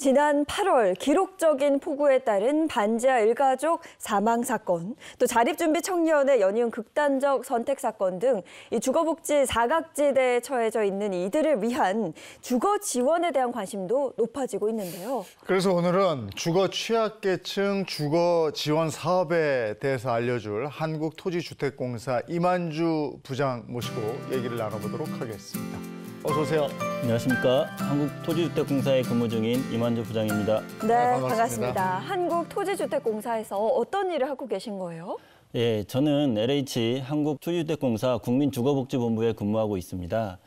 지난 8월 기록적인 폭우에 따른 반지하 일가족 사망 사건, 또 자립준비 청년의 연이은 극단적 선택 사건 등 이 주거복지 사각지대에 처해져 있는 이들을 위한 주거 지원에 대한 관심도 높아지고 있는데요. 그래서 오늘은 주거 취약계층 주거 지원 사업에 대해서 알려줄 한국토지주택공사 이만주 부장 모시고 얘기를 나눠보도록 하겠습니다. 어서 오세요. 안녕하십니까. 한국토지주택공사에 근무 중인 이만주 부장입니다. 네, 네, 반갑습니다. 반갑습니다. 한국토지주택공사에서 어떤 일을 하고 계신 거예요? 예, 저는 LH 한국토지주택공사 국민주거복지본부에 근무하고 있습니다.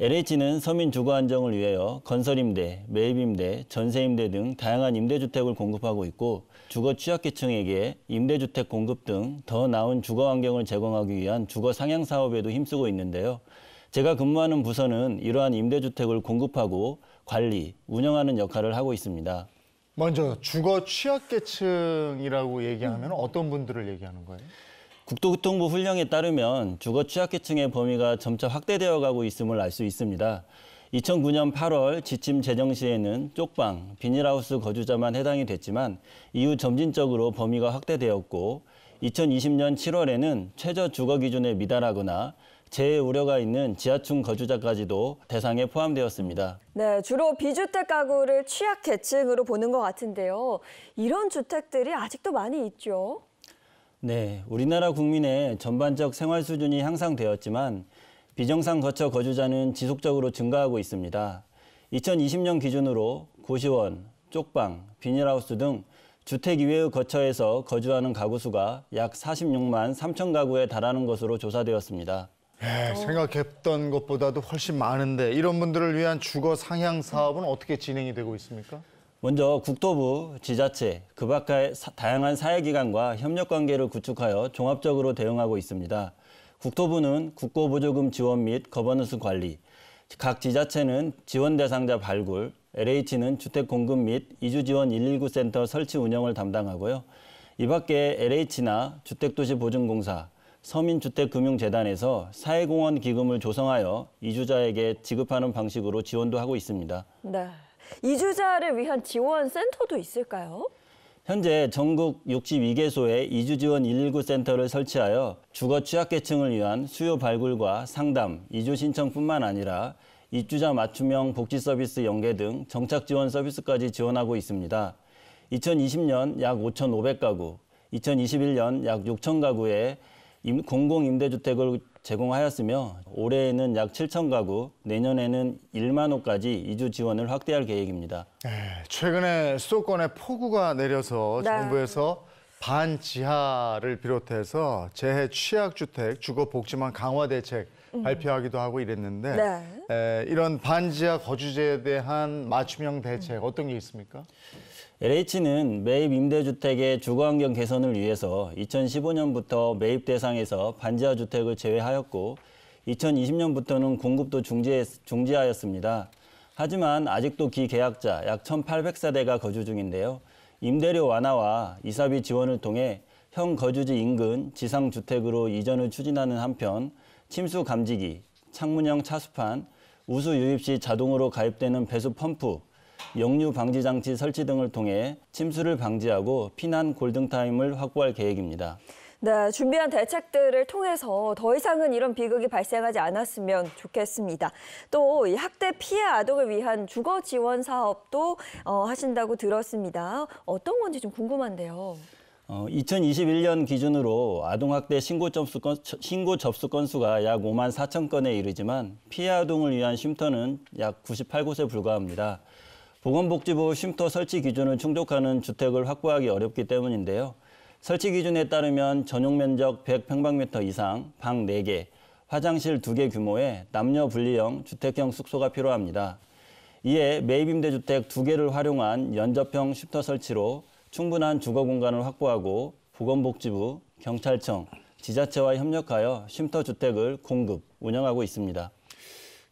LH는 서민 주거 안정을 위하여 건설임대, 매입임대, 전세임대 등 다양한 임대주택을 공급하고 있고 주거 취약계층에게 임대주택 공급 등 더 나은 주거 환경을 제공하기 위한 주거 상향 사업에도 힘쓰고 있는데요. 제가 근무하는 부서는 이러한 임대주택을 공급하고 관리, 운영하는 역할을 하고 있습니다. 먼저 주거 취약계층이라고 얘기하면 어떤 분들을 얘기하는 거예요? 국토교통부 훈령에 따르면 주거 취약계층의 범위가 점차 확대되어 가고 있음을 알 수 있습니다. 2009년 8월 지침 제정 시에는 쪽방, 비닐하우스 거주자만 해당이 됐지만 이후 점진적으로 범위가 확대되었고 2020년 7월에는 최저 주거 기준에 미달하거나 재해 우려가 있는 지하층 거주자까지도 대상에 포함되었습니다. 네, 주로 비주택 가구를 취약 계층으로 보는 것 같은데요. 이런 주택들이 아직도 많이 있죠. 네, 우리나라 국민의 전반적 생활 수준이 향상되었지만 비정상 거처 거주자는 지속적으로 증가하고 있습니다. 2020년 기준으로 고시원, 쪽방, 비닐하우스 등 주택 이외의 거처에서 거주하는 가구 수가 약 46만 3천 가구에 달하는 것으로 조사되었습니다. 예, 어. 생각했던 것보다도 훨씬 많은데 이런 분들을 위한 주거 상향 사업은 어떻게 진행이 되고 있습니까? 먼저 국토부, 지자체, 그 밖의 사, 다양한 사회기관과 협력관계를 구축하여 종합적으로 대응하고 있습니다. 국토부는 국고보조금 지원 및 거버넌스 관리, 각 지자체는 지원 대상자 발굴, LH는 주택 공급 및 이주지원 119센터 설치 운영을 담당하고요. 이 밖에 LH나 주택도시보증공사, 서민주택금융재단에서 사회공헌 기금을 조성하여 이주자에게 지급하는 방식으로 지원도 하고 있습니다. 네. 이주자를 위한 지원 센터도 있을까요? 현재 전국 62개소에 이주지원 119 센터를 설치하여 주거 취약계층을 위한 수요 발굴과 상담, 이주 신청뿐만 아니라 입주자 맞춤형 복지 서비스 연계 등 정착 지원 서비스까지 지원하고 있습니다. 2020년 약 5,500가구, 2021년 약 6,000가구에 공공 임대주택을 제공하였으며 올해에는 약 7천 가구, 내년에는 1만 호까지 이주 지원을 확대할 계획입니다. 네, 최근에 수도권에 폭우가 내려서 네. 정부에서 반지하를 비롯해서 재해 취약 주택 주거 복지망 강화 대책 음. 발표하기도 하고 이랬는데 네. 에, 예, 이런 반지하 거주제에 대한 맞춤형 대책 어떤 게 있습니까? LH는 매입 임대주택의 주거환경 개선을 위해서 2015년부터 매입 대상에서 반지하 주택을 제외하였고 2020년부터는 공급도 중지, 중지하였습니다. 하지만 아직도 기계약자 약 1,800세대가 거주 중인데요. 임대료 완화와 이사비 지원을 통해 현 거주지 인근 지상주택으로 이전을 추진하는 한편 침수 감지기, 창문형 차수판, 우수 유입 시 자동으로 가입되는 배수 펌프, 역류 방지 장치 설치 등을 통해 침수를 방지하고 피난 골든타임을 확보할 계획입니다. 네, 준비한 대책들을 통해서 더 이상은 이런 비극이 발생하지 않았으면 좋겠습니다. 또 학대 피해 아동을 위한 주거 지원 사업도 어, 하신다고 들었습니다. 어떤 건지 좀 궁금한데요. 어, 2021년 기준으로 아동학대 신고 접수, 건, 신고 접수 건수가 약 5만 4천 건에 이르지만 피해 아동을 위한 쉼터는 약 98곳에 불과합니다. 보건복지부 쉼터 설치 기준을 충족하는 주택을 확보하기 어렵기 때문인데요. 설치 기준에 따르면 전용 면적 100평방미터 이상 방 4개, 화장실 2개 규모의 남녀 분리형 주택형 숙소가 필요합니다. 이에 매입임대주택 2개를 활용한 연접형 쉼터 설치로 충분한 주거 공간을 확보하고 보건복지부, 경찰청, 지자체와 협력하여 쉼터 주택을 공급, 운영하고 있습니다.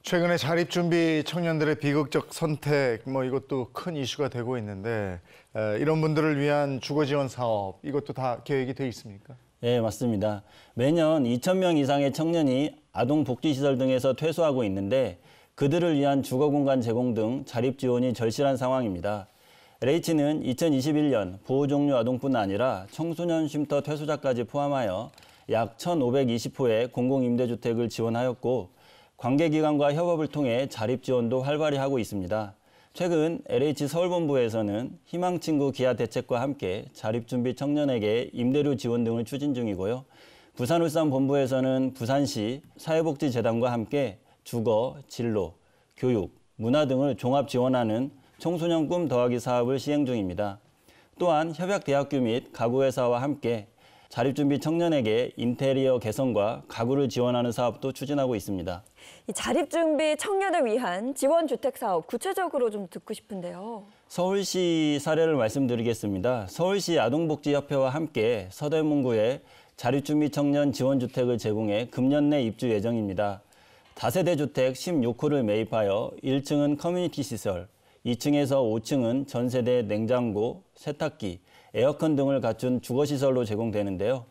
최근에 자립 준비 청년들의 비극적 선택 뭐 이것도 큰 이슈가 되고 있는데 이런 분들을 위한 주거 지원 사업 이것도 다 계획이 되어 있습니까? 네, 맞습니다. 매년 2천 명 이상의 청년이 아동 복지 시설 등에서 퇴소하고 있는데 그들을 위한 주거 공간 제공 등 자립 지원이 절실한 상황입니다. LH는 2021년 보호 종료 아동뿐 아니라 청소년 쉼터 퇴소자까지 포함하여 약 1,520호의 공공 임대주택을 지원하였고 관계기관과 협업을 통해 자립 지원도 활발히 하고 있습니다. 최근 LH 서울본부에서는 희망친구 기아 대책과 함께 자립준비 청년에게 임대료 지원 등을 추진 중이고요. 부산울산본부에서는 부산시 사회복지재단과 함께 주거, 진로, 교육, 문화 등을 종합 지원하는 청소년 꿈 더하기 사업을 시행 중입니다. 또한 협약대학교 및 가구회사와 함께 자립준비 청년에게 인테리어 개선과 가구를 지원하는 사업도 추진하고 있습니다. 이 자립준비 청년을 위한 지원주택 사업 구체적으로 좀 듣고 싶은데요. 서울시 사례를 말씀드리겠습니다. 서울시 아동복지협회와 함께 서대문구에 자립준비 청년 지원주택을 제공해 금년 내 입주 예정입니다. 다세대 주택 16호를 매입하여 1층은 커뮤니티 시설, 2층에서 5층은 전세대 냉장고, 세탁기, 에어컨 등을 갖춘 주거시설로 제공되는데요.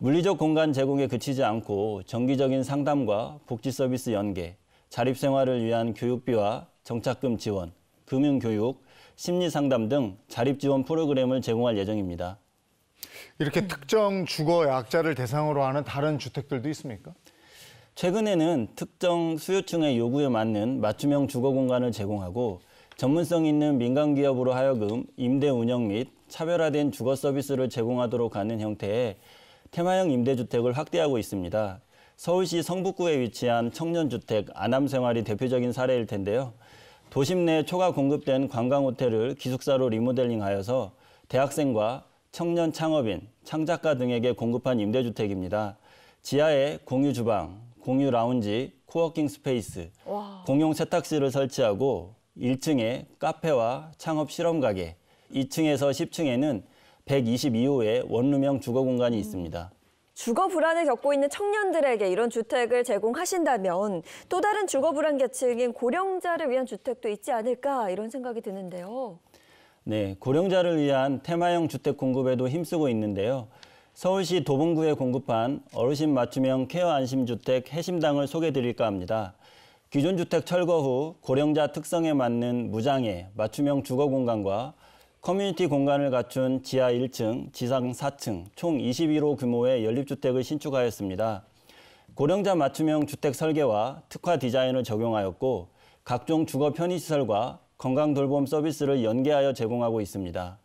물리적 공간 제공에 그치지 않고 정기적인 상담과 복지 서비스 연계, 자립 생활을 위한 교육비와 정착금 지원, 금융 교육, 심리 상담 등 자립 지원 프로그램을 제공할 예정입니다. 이렇게 특정 주거 약자를 대상으로 하는 다른 주택들도 있습니까? 최근에는 특정 수요층의 요구에 맞는 맞춤형 주거 공간을 제공하고 전문성 있는 민간 기업으로 하여금 임대 운영 및 차별화된 주거 서비스를 제공하도록 하는 형태의 테마형 임대주택을 확대하고 있습니다. 서울시 성북구에 위치한 청년주택 아남생활이 대표적인 사례일 텐데요. 도심 내 초과 공급된 관광호텔을 기숙사로 리모델링하여서 대학생과 청년 창업인, 창작가 등에게 공급한 임대주택입니다. 지하에 공유 주방, 공유 라운지, 코워킹 스페이스, 와. 공용 세탁실을 설치하고 1층에 카페와 창업 실험 가게, 2층에서 10층에는 1 2 2호에 원룸형 주거 공간이 있습니다. 주거 불안을 겪고 있는 청년들에게 이런 주택을 제공하신다면 또 다른 주거 불안 계층인 고령자를 위한 주택도 있지 않을까 이런 생각이 드는데요. 네, 고령자를 위한 테마형 주택 공급에도 힘쓰고 있는데요. 서울시 도봉구에 공급한 어르신 맞춤형 케어 안심주택 해심당을 소개드릴까 합니다. 기존 주택 철거 후 고령자 특성에 맞는 무장애, 맞춤형 주거 공간과 커뮤니티 공간을 갖춘 지하 1층, 지상 4층 총 21호 규모의 연립주택을 신축하였습니다. 고령자 맞춤형 주택 설계와 특화 디자인을 적용하였고 각종 주거 편의시설과 건강 돌봄 서비스를 연계하여 제공하고 있습니다.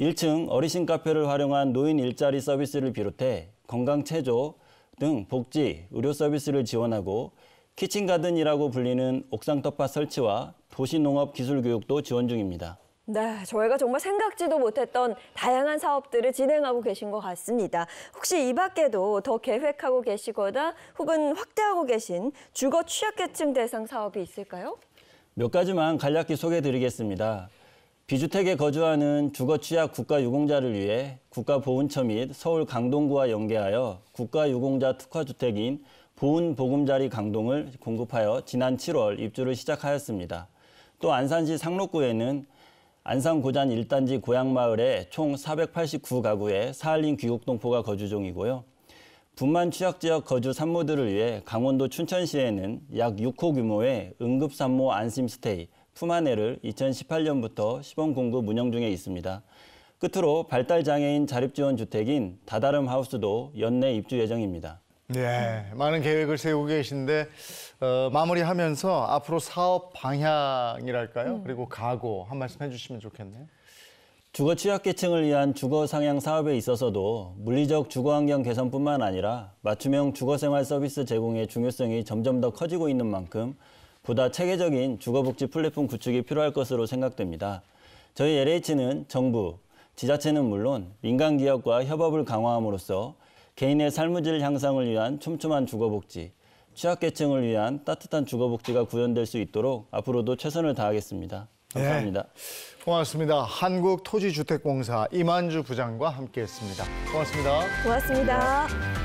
1층 어르신 카페를 활용한 노인 일자리 서비스를 비롯해 건강 체조 등 복지, 의료 서비스를 지원하고 키친가든이라고 불리는 옥상 텃밭 설치와 도시농업 기술 교육도 지원 중입니다. 네, 저희가 정말 생각지도 못했던 다양한 사업들을 진행하고 계신 것 같습니다. 혹시 이 밖에도 더 계획하고 계시거나 혹은 확대하고 계신 주거 취약계층 대상 사업이 있을까요? 몇 가지만 간략히 소개해드리겠습니다. 비주택에 거주하는 주거 취약 국가 유공자를 위해 국가보훈처 및 서울 강동구와 연계하여 국가 유공자 특화주택인 보훈 보금자리 강동을 공급하여 지난 7월 입주를 시작하였습니다. 또 안산시 상록구에는 안산 고잔 1단지 고향마을에 총 489가구의 사할린 귀국 동포가 거주 중이고요. 분만 취약 지역 거주 산모들을 위해 강원도 춘천시에는 약 6호 규모의 응급 산모 안심 스테이 품안회를 2018년부터 시범 공급 운영 중에 있습니다. 끝으로 발달 장애인 자립 지원 주택인 다다름 하우스도 연내 입주 예정입니다. 네, 많은 계획을 세우고 계신데 어, 마무리하면서 앞으로 사업 방향이랄까요? 음. 그리고 각오 한 말씀 해주시면 좋겠네요. 주거 취약계층을 위한 주거 상향 사업에 있어서도 물리적 주거 환경 개선뿐만 아니라 맞춤형 주거 생활 서비스 제공의 중요성이 점점 더 커지고 있는 만큼 보다 체계적인 주거복지 플랫폼 구축이 필요할 것으로 생각됩니다. 저희 LH는 정부, 지자체는 물론 민간 기업과 협업을 강화함으로써 개인의 삶의 질 향상을 위한 촘촘한 주거복지, 취약계층을 위한 따뜻한 주거복지가 구현될 수 있도록 앞으로도 최선을 다하겠습니다. 네. 감사합니다. 네, 고맙습니다. 한국토지주택공사 이만주 부장과 함께했습니다. 고맙습니다. 고맙습니다. 고맙습니다.